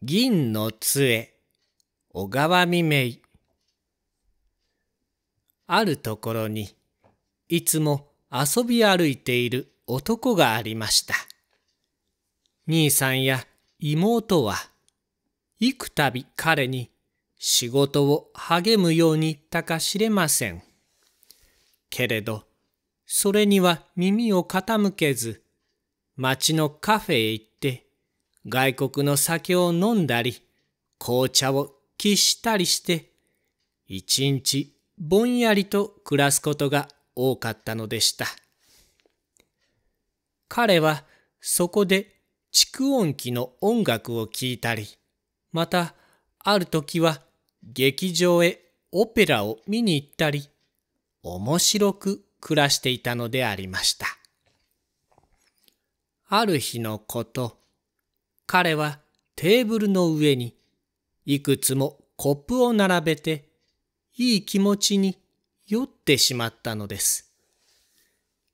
銀の杖、小川未明。あるところに、いつも遊び歩いている男がありました。兄さんや妹は、幾度彼に仕事を励むように言ったか知れません。けれど、それには耳を傾けず、町のカフェへ行って、外国の酒を飲んだり、紅茶を喫したりして、一日ぼんやりと暮らすことが多かったのでした。彼はそこで蓄音機の音楽を聴いたり、またある時は劇場へオペラを見に行ったり、面白く暮らしていたのでありました。ある日のこと、彼はテーブルの上にいくつもコップを並べていい気持ちに酔ってしまったのです。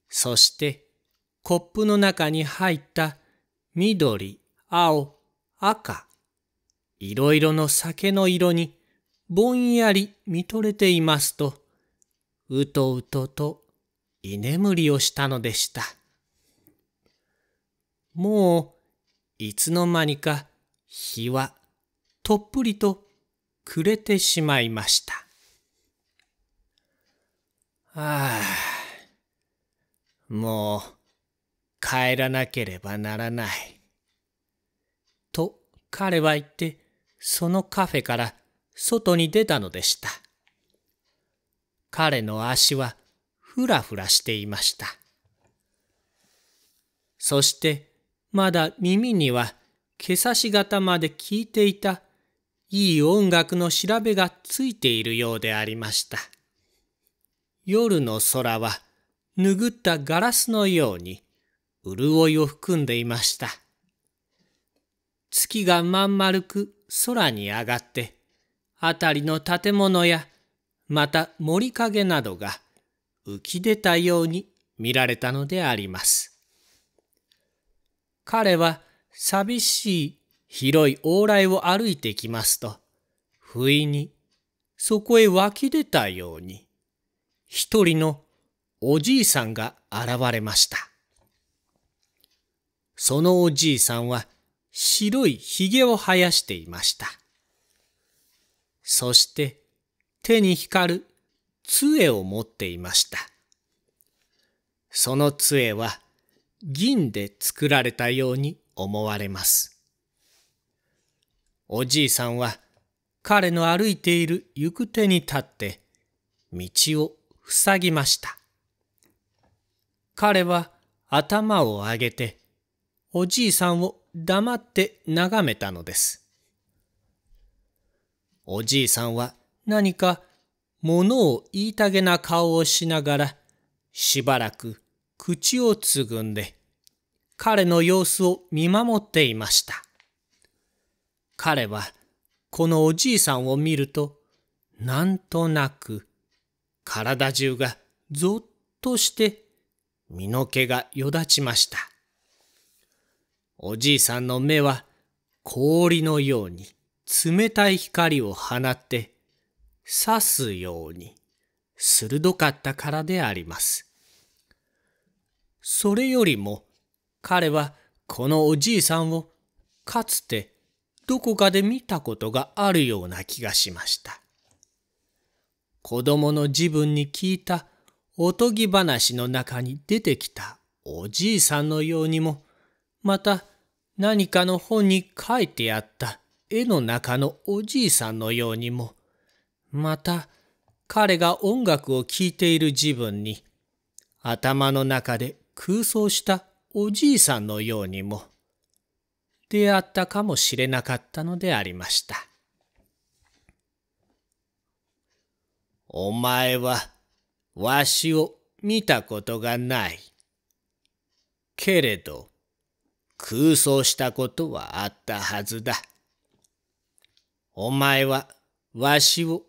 そしてコップの中に入った緑、青、赤、いろいろの酒の色にぼんやり見とれていますと、うとうとと居眠りをしたのでした。もう、いつの間にか日はとっぷりと暮れてしまいました。ああ、もう帰らなければならない。と彼は言って、そのカフェから外に出たのでした。彼の足はふらふらしていました。そしてまだ耳には毛差し型まで聞いていたいい音楽の調べがついているようでありました。夜の空は拭ったガラスのように潤いを含んでいました。月がまん丸く空に上がって、あたりの建物やまた森影などが浮き出たように見られたのであります。彼は寂しい広い往来を歩いてきますと、不意にそこへ湧き出たように、一人のおじいさんが現れました。そのおじいさんは白いひげを生やしていました。そして手に光る杖を持っていました。その杖は銀で作られたように思われます。おじいさんは彼の歩いている行く手に立って道を塞ぎました。彼は頭を上げておじいさんを黙って眺めたのです。おじいさんは何か物を言いたげな顔をしながらしばらく口をつぐんで、彼の様子を見守っていました。彼は、このおじいさんを見ると、なんとなく、体中がぞっとして、身の毛がよだちました。おじいさんの目は、氷のように冷たい光を放って、刺すように鋭かったからであります。それよりも、彼はこのおじいさんをかつてどこかで見たことがあるような気がしました。子供の自分に聞いたおとぎ話の中に出てきたおじいさんのようにも、また何かの本に書いてあった絵の中のおじいさんのようにも、また彼が音楽を聴いている自分に頭の中で空想したおじいさんのようにも出会ったかもしれなかったのでありました。お前はわしを見たことがない。けれど空想したことはあったはずだ。お前はわしを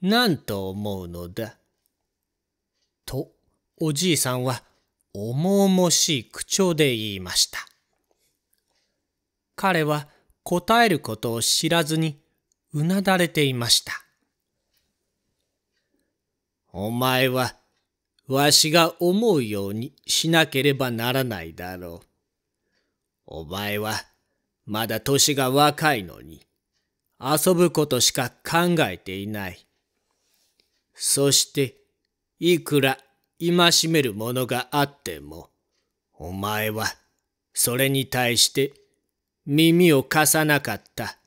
何と思うのだ。とおじいさんは重々しい口調で言いました。彼は答えることを知らずにうなだれていました。お前はわしが思うようにしなければならないだろう。お前はまだ年が若いのに遊ぶことしか考えていない。そしていくら戒めるものがあっても、お前はそれに対して耳を貸さなかった。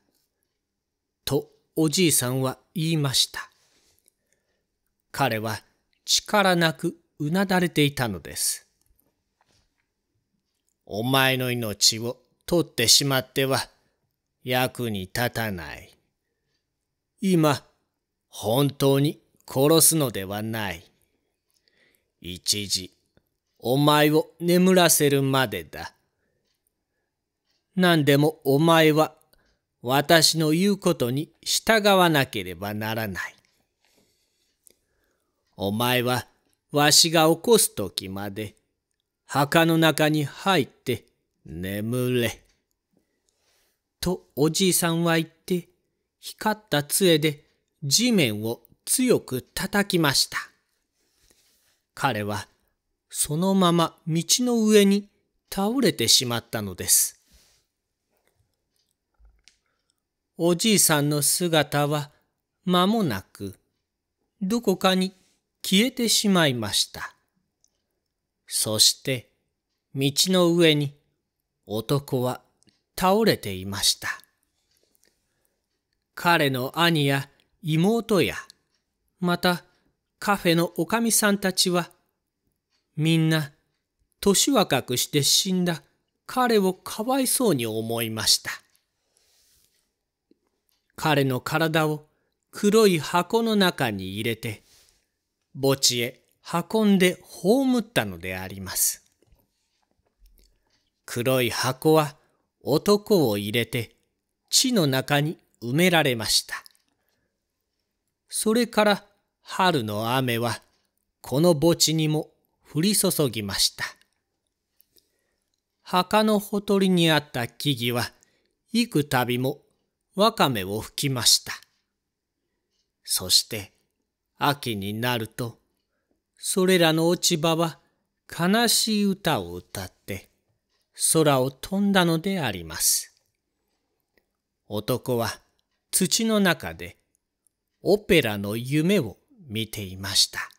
とおじいさんは言いました。彼は力なくうなだれていたのです。お前の命を取ってしまっては役に立たない。今、本当に殺すのではない。一時、お前を眠らせるまでだ。何でもお前は私の言うことに従わなければならない。お前はわしが起こす時まで墓の中に入って眠れ。とおじいさんは言って光った杖で地面を強く叩きました。彼はそのまま道の上に倒れてしまったのです。おじいさんの姿は間もなくどこかに消えてしまいました。そして道の上に男は倒れていました。彼の兄や妹やまたカフェのおかみさんたちは、みんな、年若くして死んだ彼をかわいそうに思いました。彼の体を黒い箱の中に入れて、墓地へ運んで葬ったのであります。黒い箱は男を入れて地の中に埋められました。それから春の雨はこの墓地にも降り注ぎました。墓のほとりにあった木々は幾度もわかめを吹きました。そして秋になるとそれらの落ち葉は悲しい歌を歌って空を飛んだのであります。男は土の中でオペラの夢を見ていました。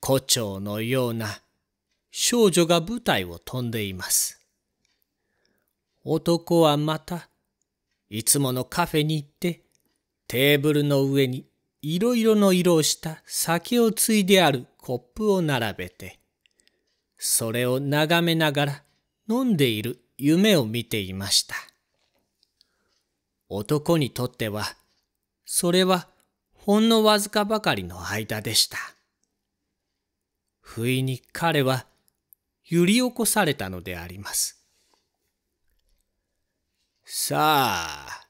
胡蝶のような少女が舞台を飛んでいます。男はまた、いつものカフェに行って、テーブルの上にいろいろの色をした酒をついであるコップを並べて、それを眺めながら飲んでいる夢を見ていました。男にとっては、それはほんのわずかばかりの間でした。不意に彼は揺り起こされたのであります。さあ、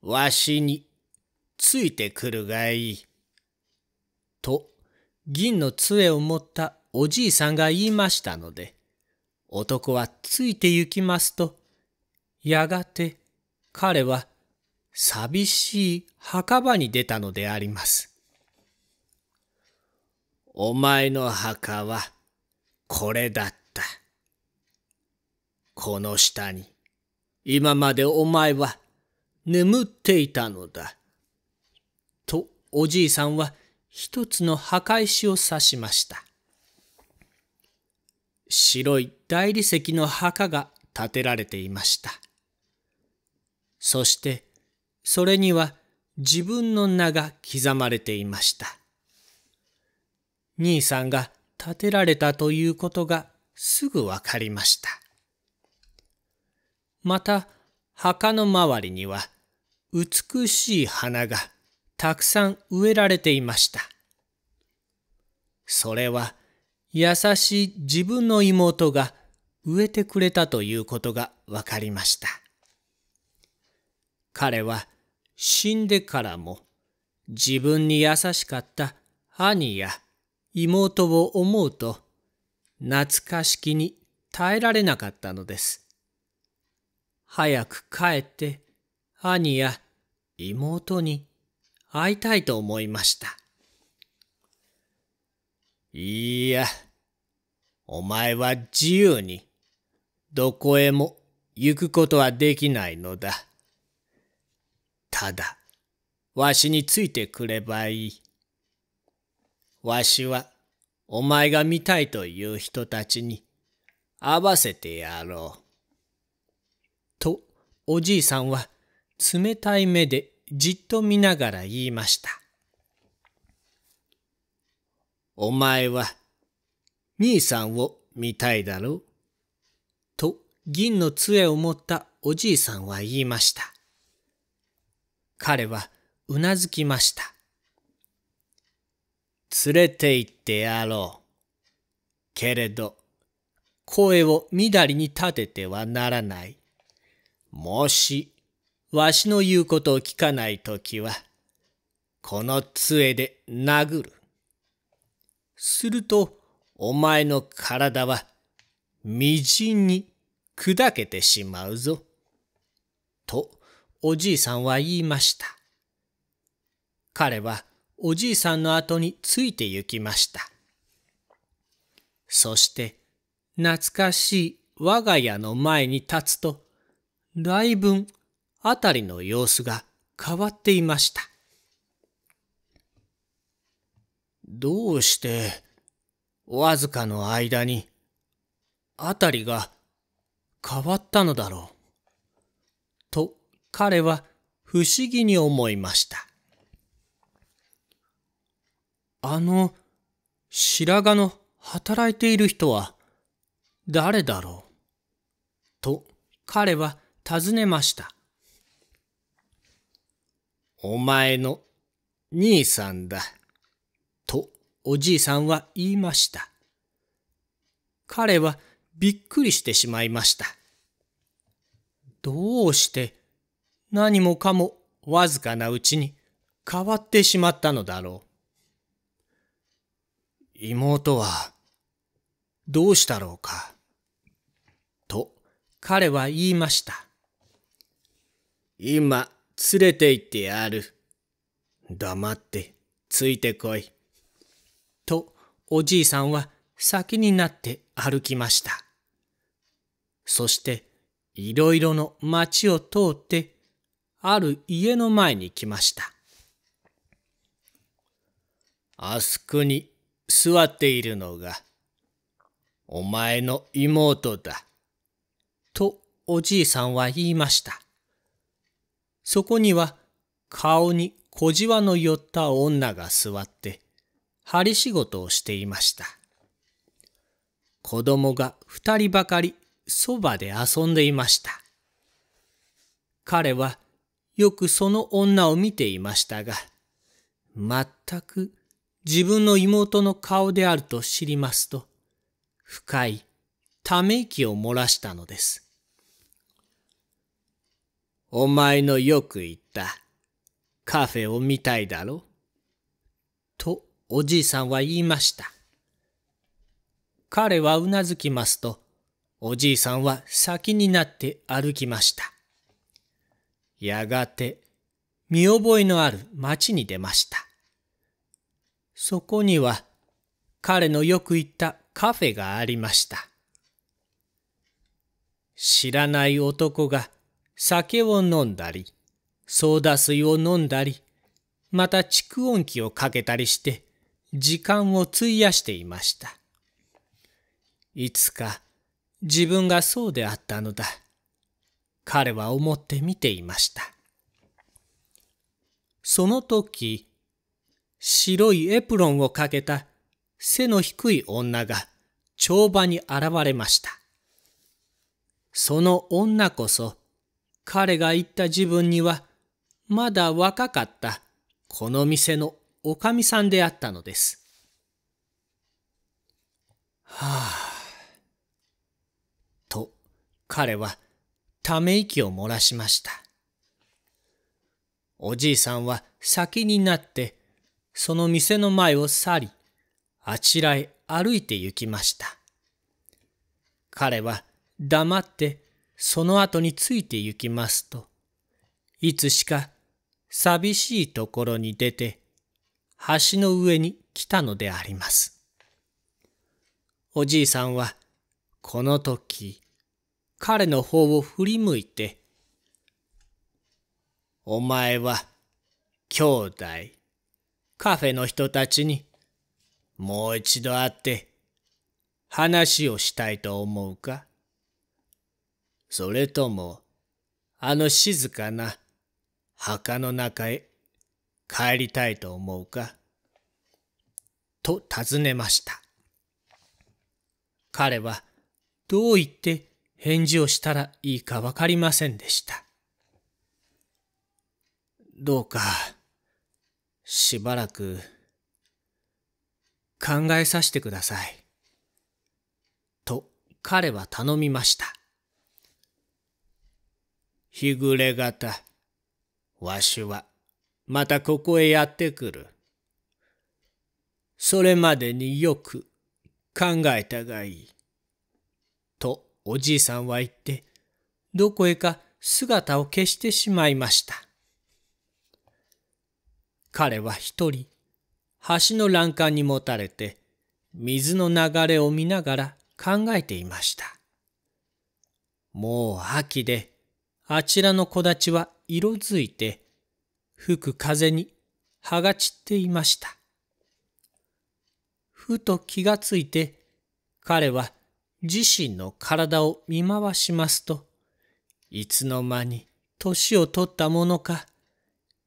わしについてくるがいい。と、銀の杖を持ったおじいさんが言いましたので、男はついて行きますと、やがて彼は寂しい墓場に出たのであります。お前の墓はこれだった。この下に今までお前は眠っていたのだ。とおじいさんは一つの墓石を指しました。白い大理石の墓が建てられていました。そしてそれには自分の名が刻まれていました。兄さんが建てられたということがすぐわかりました。また、墓の周りには美しい花がたくさん植えられていました。それは優しい自分の妹が植えてくれたということがわかりました。彼は死んでからも自分に優しかった兄や妹を思うと懐かしきに耐えられなかったのです。早く帰って兄や妹に会いたいと思いました。いや、お前は自由にどこへも行くことはできないのだ。ただ、わしについてくればいい。わしは、お前が見たいという人たちに、会わせてやろう。と、おじいさんは、冷たい目でじっと見ながら言いました。お前は、兄さんを見たいだろう。と、銀の杖を持ったおじいさんは言いました。彼はうなずきました。連れて行ってやろう。けれど、声をみだりに立ててはならない。もし、わしの言うことを聞かないときは、この杖で殴る。すると、お前の体は、みじんに砕けてしまうぞ。と、おじいさんは言いました。彼はおじいさんの後について行きました。そして、懐かしい我が家の前に立つと、だいぶん辺りの様子が変わっていました。どうして、わずかの間に、辺りが変わったのだろう。彼は不思議に思いました。あの白髪の働いている人は誰だろうと彼は尋ねました。お前の兄さんだ。とおじいさんは言いました。彼はびっくりしてしまいました。どうして何もかもわずかなうちに変わってしまったのだろう。妹は、どうしたろうか。と、彼は言いました。今、連れて行ってやる。黙って、ついてこい。と、おじいさんは先になって歩きました。そして、いろいろの町を通ってある家の前に来ました。あそこに座っているのが、お前の妹だ。とおじいさんは言いました。そこには顔に小じわの寄った女が座って、針仕事をしていました。子供が二人ばかりそばで遊んでいました。彼はよくその女を見ていましたが、全く自分の妹の顔であると知りますと、深いため息を漏らしたのです。お前のよく言ったカフェを見たいだろとおじいさんは言いました。彼はうなずきますと、おじいさんは先になって歩きました。やがて見覚えのある町に出ました。そこには彼のよく行ったカフェがありました。知らない男が酒を飲んだり、ソーダ水を飲んだり、また蓄音機をかけたりして時間を費やしていました。いつか自分がそうであったのだ。彼は思って見ていました。その時、白いエプロンをかけた背の低い女が帳場に現れました。その女こそ、彼が言った自分には、まだ若かったこの店のおかみさんであったのです。はあ。と、彼はため息を漏らしました。おじいさんは先になって、その店の前を去り、あちらへ歩いて行きました。彼は黙ってその後について行きますと、いつしか寂しいところに出て、橋の上に来たのであります。おじいさんは、この時、彼の方を振り向いて、お前は、兄弟、カフェの人たちに、もう一度会って、話をしたいと思うかそれとも、あの静かな墓の中へ帰りたいと思うかと尋ねました。彼はどう言って返事をしたらいいかわかりませんでした。どうか、しばらく、考えさせてください。と、彼は頼みました。日暮れ方、わしは、またここへやってくる。それまでによく考えたがいい。おじいさんは言って、どこへか姿を消してしまいました。彼は一人、橋の欄干にもたれて、水の流れを見ながら考えていました。もう秋で、あちらの木立は色づいて、吹く風に葉が散っていました。ふと気がついて、彼は自身の体を見回しますと、いつの間に年を取ったものか、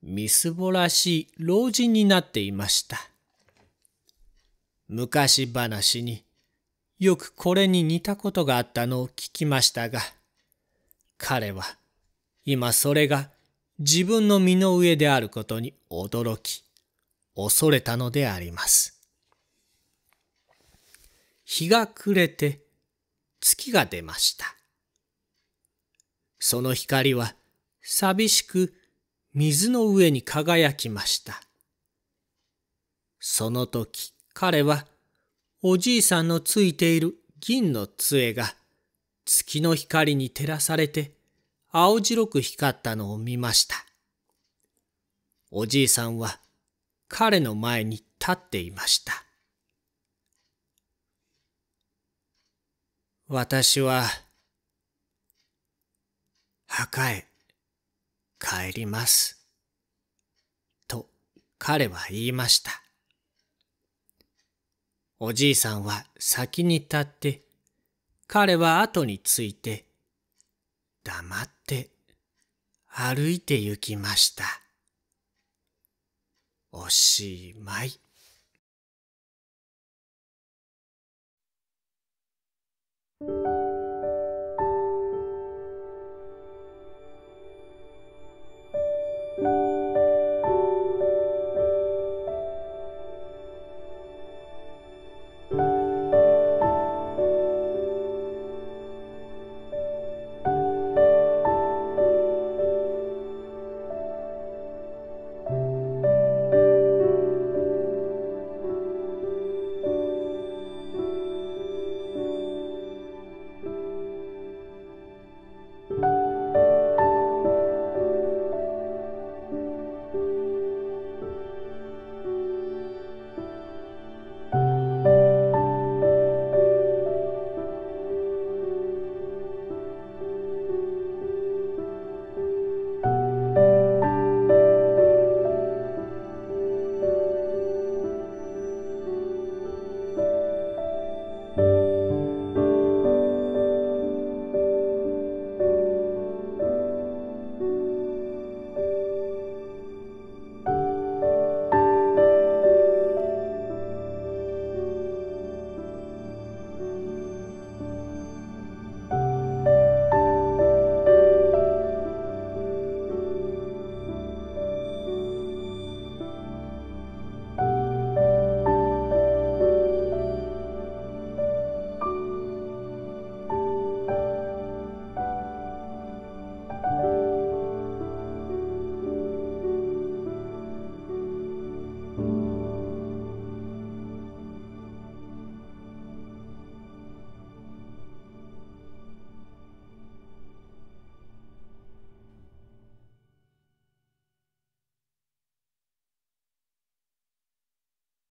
みすぼらしい老人になっていました。昔話によくこれに似たことがあったのを聞きましたが、彼は今それが自分の身の上であることに驚き、恐れたのであります。日が暮れて月が出ました。その光は寂しく水の上に輝きました。その時彼はおじいさんのついている銀の杖が月の光に照らされて青白く光ったのを見ました。おじいさんは彼の前に立っていました。私は、墓へ帰ります。と彼は言いました。おじいさんは先に立って、彼は後について、黙って歩いて行きました。おしまい。Thank you